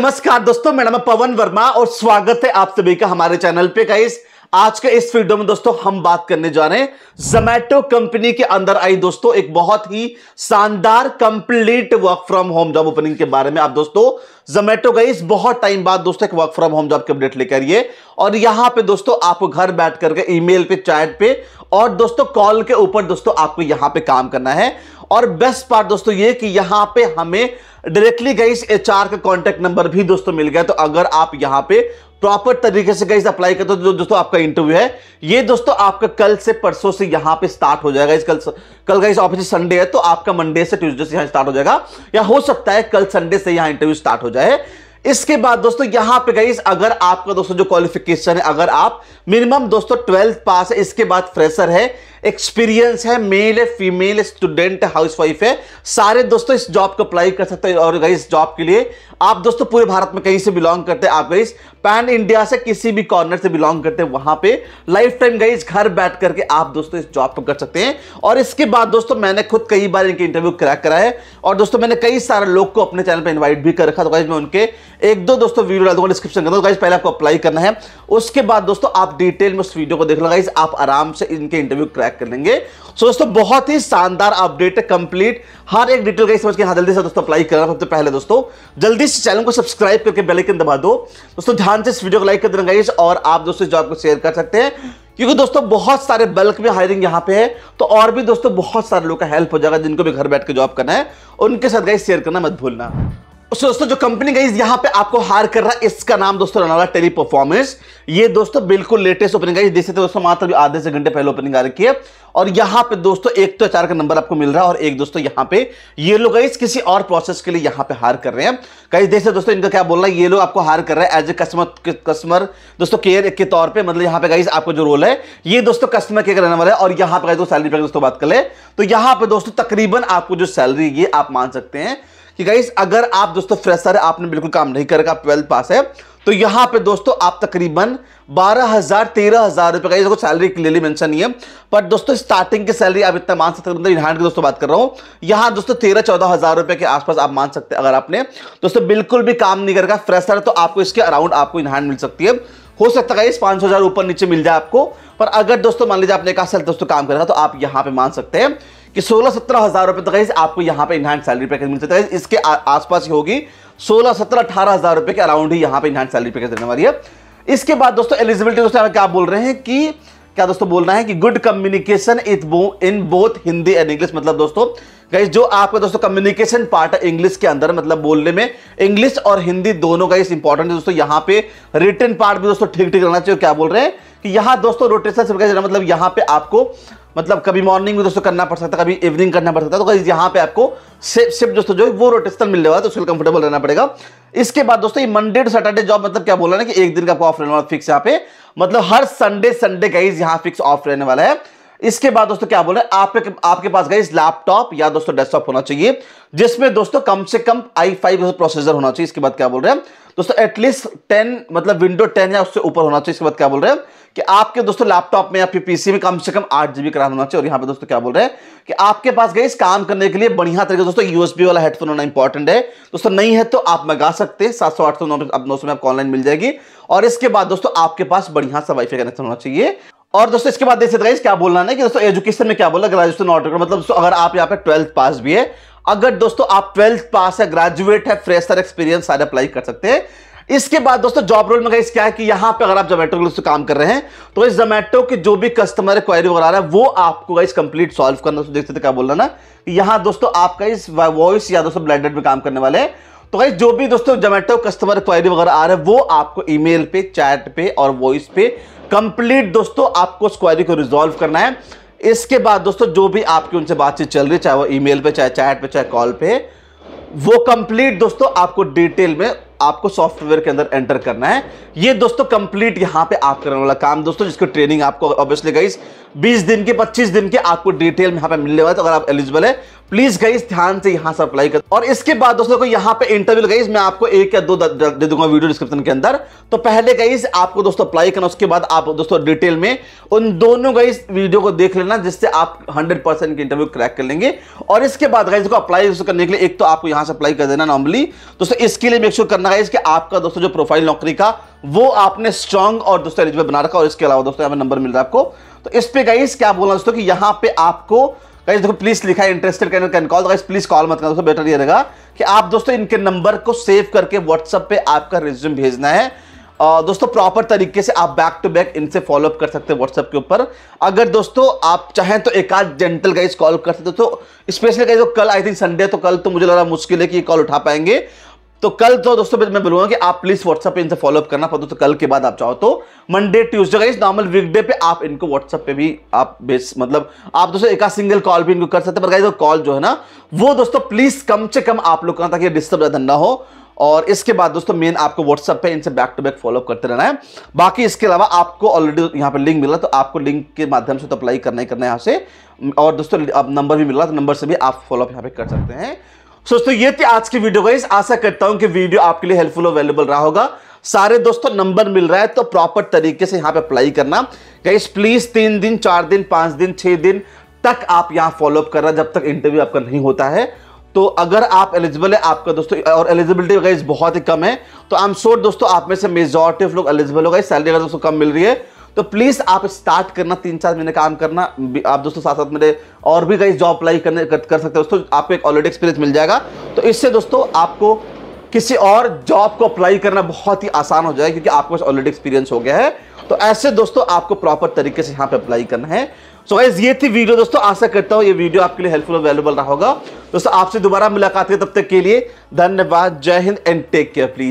नमस्कार दोस्तों मेरा नाम पवन वर्मा और स्वागत है आप सभी का हमारे चैनल पे गाइस आज के इस वीडियो में दोस्तों हम बात करने जा रहे हैं जोमैटो कंपनी के अंदर आई दोस्तों एक बहुत ही शानदार complete work from home job opening के बारे में आप दोस्तों जोमैटो गई बहुत टाइम बाद दोस्तों एक वर्क फ्रॉम होम जॉब की अपडेट लेकर आइए और यहां पे दोस्तों आपको घर बैठ करके ईमेल पे चैट पे और दोस्तों कॉल के ऊपर दोस्तों आपको यहां पे काम करना है और बेस्ट पार्ट दोस्तों ये कि यहां पे हमें डायरेक्टली गाइस एचआर का कांटेक्ट नंबर भी दोस्तों मिल गया तो अगर आप यहां पे प्रॉपर तरीके से गाइस अप्लाई करते हो तो दोस्तों आपका इंटरव्यू है ये दोस्तों आपका कल से परसों से यहां पे स्टार्ट हो जाएगा इस कल कल गाइस ऑफिस संडे है तो आपका मंडे से ट्यूजडे से यहां स्टार्ट हो जाएगा या हो सकता है कल संडे से यहां इंटरव्यू स्टार्ट हो जाए इसके बाद दोस्तों यहां पे गई अगर आपका दोस्तों जो क्वालिफिकेशन है अगर आप मिनिमम दोस्तों ट्वेल्थ पास है इसके बाद फ्रेशर है एक्सपीरियंस है मेल है फीमेल स्टूडेंट हाउस वाइफ है सारे दोस्तों इस जॉब को अप्लाई कर सकते हैं और गई इस जॉब के लिए आप दोस्तों पूरे भारत में कहीं से बिलोंग करते हैं आप गई पैन इंडिया से किसी भी कॉर्नर से बिलोंग करते हैं वहां पे लाइफ टाइम गई घर बैठ करके आप दोस्तों इस जॉब को कर सकते हैं और इसके बाद दोस्तों मैंने खुद कई बार इनके इंटरव्यू क्रैक करा है और दोस्तों मैंने कई सारे लोग को अपने चैनल पर इन्वाइट भी कर रखा तो गाइज मैं उनके एक दो दोस्तों वीडियो डाल दूंगा डिस्क्रिप्शन कर दूँगा गाइज पहले आपको अप्लाई करना है उसके बाद दोस्तों आप डिटेल में उस वीडियो को देख लो गाइज आप आराम से इनके इंटरव्यू क्रैक बैक कर लेंगे सो so, दोस्तों बहुत ही शानदार अपडेट है कंप्लीट हर एक डिटेल का समझ के हाँ जल्दी से दोस्तों अप्लाई करना सबसे पहले दोस्तों जल्दी से चैनल को सब्सक्राइब करके बेलाइकन दबा दो दोस्तों ध्यान से इस वीडियो को लाइक कर देना और आप दोस्तों जॉब को शेयर कर सकते हैं क्योंकि दोस्तों बहुत सारे बल्क में हायरिंग यहाँ पे है तो और भी दोस्तों बहुत सारे लोग का हेल्प हो जाएगा जिनको भी घर बैठ के जॉब करना है उनके साथ गाइस शेयर करना मत भूलना सो दोस्तों जो कंपनी गई यहां पे आपको हार कर रहा है इसका नाम दोस्तों रहने टेली परफॉर्मेंस ये दोस्तों बिल्कुल लेटेस्ट ओपनिंग है देखते दोस्तों मात्र आधे से घंटे पहले ओपनिंग आ रखी है और यहाँ पे दोस्तों एक तो चार का नंबर आपको मिल रहा है और एक दोस्तों यहाँ पे ये लोग गई किसी और प्रोसेस के लिए यहां पर हार कर रहे हैं कई देखते दोस्तों इनका क्या बोलना है ये लोग आपको हार कर रहे हैं एज ए कस्टमर कस्टमर दोस्तों केयर के तौर पर मतलब यहाँ पे गई आपको जो रोल है ये दोस्तों कस्टमर केयर रहने वाला है और यहाँ पे सैलरी पर दोस्तों बात कर ले तो यहां पर दोस्तों तकरीबन आपको जो सैलरी ये आप मान सकते हैं कि गाइस अगर आप दोस्तों फ्रेशर है आपने बिल्कुल काम नहीं करेगा ट्वेल्थ पास है तो यहां पे दोस्तों आप तकरीबन बारह हजार तेरह हजार रुपए का सैलरी क्लियरली मेंशन नहीं है पर दोस्तों स्टार्टिंग की सैलरी आप इतना मान सकते हैं इनहैंड की दोस्तों बात कर रहा हूं यहाँ दोस्तों तेरह चौदह हजार रुपए के आसपास आप मान सकते हैं अगर आपने दोस्तों बिल्कुल भी काम नहीं करेगा फ्रेशर तो आपको इसके अराउंड आपको इनहैंड मिल सकती है हो सकता है इस पांच हजार ऊपर नीचे मिल जाए आपको पर अगर दोस्तों मान लीजिए आपने कहा सर दोस्तों काम करेगा तो आप यहाँ पे मान सकते हैं कि सोलह सत्रह हज़ार रुपए तक तो आपको यहाँ पे इनहैंड सैलरी पैकेज मिल सकता है इसके आसपास ही होगी सोलह सत्रह अठारह हज़ार रुपए के अराउंड ही यहाँ पे इनहैंड सैलरी पैकेज देने वाली है इसके बाद दोस्तों एलिजिबिलिटी दोस्तों क्या बोल रहे हैं कि क्या दोस्तों बोलना है कि good communication with both in both Hindi and English मतलब दोस्तों गाइस जो आपका दोस्तों कम्युनिकेशन पार्ट है इंग्लिश के अंदर मतलब बोलने में इंग्लिश और हिंदी दोनों का इस इंपॉर्टेंट है दोस्तों यहां पे रिटर्न पार्ट भी दोस्तों ठीक ठीक रहना चाहिए क्या बोल रहे हैं कि यहां दोस्तों रोटेशन मतलब यहां पे आपको मतलब कभी मॉर्निंग में दोस्तों करना पड़ सकता है कभी इवनिंग करना पड़ सकता है तो यहाँ पे आपको सिर्फ सिर्फ दोस्तों जो वो रोटेशन मिलने वाला है तो उसके कंफर्टेबल रहना पड़ेगा इसके बाद दोस्तों ये मंडे टू सैटरडे जॉब मतलब क्या बोला ना कि एक दिन का आपको ऑफ रहने वाला फिक्स यहाँ पे मतलब हर संडे संडे का यहाँ फिक्स ऑफ रहने वाला है इसके बाद दोस्तों क्या बोल रहे हैं आपके आपके पास गए लैपटॉप या दोस्तों डेस्कटॉप होना चाहिए जिसमें दोस्तों कम से कम आई फाइव प्रोसेसर होना चाहिए इसके बाद क्या बोल रहे हैं दोस्तों एटलीस्ट टेन मतलब विंडो टेन या उससे ऊपर होना चाहिए इसके बाद क्या बोल रहे हैं कि आपके दोस्तों लैपटॉप में या फिर पीसी में कम से कम आठ जीबी का रैम होना चाहिए और यहाँ पे दोस्तों क्या बोल रहे हैं कि आपके पास गई काम करने के लिए बढ़िया तरीके दोस्तों यूएसबी वाला हेडफोन होना इंपॉर्टेंट है दोस्तों नहीं है तो आप मंगा सकते हैं सात सौ आठ सौ नौ सौ में आपको ऑनलाइन मिल जाएगी और इसके बाद दोस्तों आपके पास बढ़िया सा वाईफाई कनेक्शन होना चाहिए और दोस्तों इसके बाद देख सकते क्या बोलना है कि दोस्तों एजुकेशन में क्या बोला ग्रेजुएशन नॉट रिक्वायर मतलब दोस्तों अगर आप यहाँ पे ट्वेल्थ पास भी है अगर दोस्तों आप ट्वेल्थ पास है ग्रेजुएट है फ्रेशर एक्सपीरियंस सारे अप्लाई कर सकते हैं इसके बाद दोस्तों जॉब रोल में गाइस क्या है कि यहाँ पे अगर आप जोमेटो के काम कर रहे हैं तो इस जोमेटो की जो भी कस्टमर क्वारी वगैरह है वो आपको गाइस कंप्लीट सॉल्व करना दोस्तों देख सकते क्या बोलना ना यहाँ दोस्तों आपका इस वॉइस या दोस्तों ब्लेंडेड में काम करने वाले हैं तो भाई जो भी दोस्तों जोमेटो कस्टमर क्वायरी वगैरह आ रहा है वो आपको ईमेल पे चैट पे और वॉइस पे कंप्लीट दोस्तों आपको उस क्वायरी को रिजॉल्व करना है इसके बाद दोस्तों जो भी आपकी उनसे बातचीत चल रही है चाहे वो ईमेल पे चाहे चैट पे चाहे कॉल पे वो कंप्लीट दोस्तों आपको डिटेल में आपको सॉफ्टवेयर के अंदर एंटर करना है ये दोस्तों कंप्लीट यहां पे आप करने वाला काम दोस्तों जिसको ट्रेनिंग आपको ऑब्वियसली गई 20 दिन के 25 दिन के आपको डिटेल में यहाँ पे मिलने वाला तो अगर आप एलिजिबल है प्लीज गई ध्यान से यहां से अप्लाई कर और इसके बाद दोस्तों को यहाँ पे इंटरव्यू गई मैं आपको एक या दो दे दूंगा वीडियो डिस्क्रिप्शन के अंदर तो पहले गई आपको दोस्तों अप्लाई करना उसके बाद आप दोस्तों डिटेल में उन दोनों गई वीडियो को देख लेना जिससे आप हंड्रेड परसेंट इंटरव्यू क्रैक कर लेंगे और इसके बाद गई को अप्लाई करने के लिए एक तो आपको यहां से अप्लाई कर देना नॉर्मली दोस्तों इसके लिए मेक श्योर करना करना है कि आपका दोस्तों जो प्रोफाइल नौकरी का वो आपने स्ट्रांग और दोस्तों एलिजिबल बना रखा और इसके अलावा दोस्तों यहाँ पे नंबर मिल रहा है आपको तो इस पे गाइस क्या बोलना दोस्तों कि यहाँ पे आपको गाइस देखो प्लीज लिखा है interested can can call guys please call मत करना दोस्तों बेटर ये रहेगा कि आप दोस्तों इनके नंबर को सेव करके व्हाट्सअप पे आपका रिज्यूम भेजना है और दोस्तों प्रॉपर तरीके से आप बैक टू बैक इनसे फॉलोअप कर सकते हैं व्हाट्सएप के ऊपर अगर दोस्तों आप चाहें तो एक आध जेंटल गाइज कॉल कर सकते हो तो स्पेशली गाइज तो कल आई थिंक संडे तो कल तो मुझे लग रहा मुश्किल है कि ये कॉल उठा पाएंगे तो कल तो दोस्तों मैं बोलूंगा कि आप प्लीज व्हाट्सएप पे इनसे फॉलोअप करना पड़ता तो कल के बाद आप चाहो तो मंडे ट्यूसडे का नॉर्मल वीकडे पे आप इनको व्हाट्सएप पे भी आप बेस मतलब आप दोस्तों एक सिंगल कॉल भी इनको कर सकते हैं पर तो कॉल जो है ना वो दोस्तों प्लीज कम से कम आप लोग करना ताकि डिस्टर्ब ज्यादा ना हो और इसके बाद दोस्तों मेन आपको व्हाट्सअप पे इनसे बैक टू बैक फॉलोअप करते रहना है बाकी इसके अलावा आपको ऑलरेडी यहाँ पे लिंक मिला तो आपको लिंक के माध्यम से तो अप्लाई करना ही करना है यहाँ से और दोस्तों अब नंबर भी मिला तो नंबर से भी आप फॉलोअप यहाँ पे कर सकते हैं दोस्तों ये थी आज की वीडियो गाइस आशा करता हूं कि वीडियो आपके लिए हेल्पफुल और रहा होगा सारे दोस्तों नंबर मिल रहा है तो प्रॉपर तरीके से यहाँ पे अप्लाई करना गाइस प्लीज तीन दिन चार दिन पांच दिन छह दिन तक आप यहाँ फॉलोअप करना जब तक इंटरव्यू आपका नहीं होता है तो अगर आप एलिजिबल है आपका दोस्तों और एलिजिबिलिटी गाइस बहुत ही कम है तो आई एम श्योर दोस्तों आप में से मेजोरिटी ऑफ लोग एलिजिबल हो गए सैलरी अगर दोस्तों कम मिल रही है तो प्लीज़ आप स्टार्ट करना तीन चार महीने काम करना आप दोस्तों साथ साथ मेरे और भी कई जॉब अप्लाई करने कर, कर सकते हो दोस्तों आपको एक ऑलरेडी एक्सपीरियंस मिल जाएगा तो इससे दोस्तों आपको किसी और जॉब को अप्लाई करना बहुत ही आसान हो जाएगा क्योंकि आपको ऑलरेडी एक्सपीरियंस हो गया है तो ऐसे दोस्तों आपको प्रॉपर तरीके से यहाँ पे अप्लाई करना है सो so ये थी वीडियो दोस्तों आशा करता हूँ ये वीडियो आपके लिए हेल्पफुल अवेलेबल रहा होगा दोस्तों आपसे दोबारा मुलाकात है तब तक के लिए धन्यवाद जय हिंद एंड टेक केयर प्लीज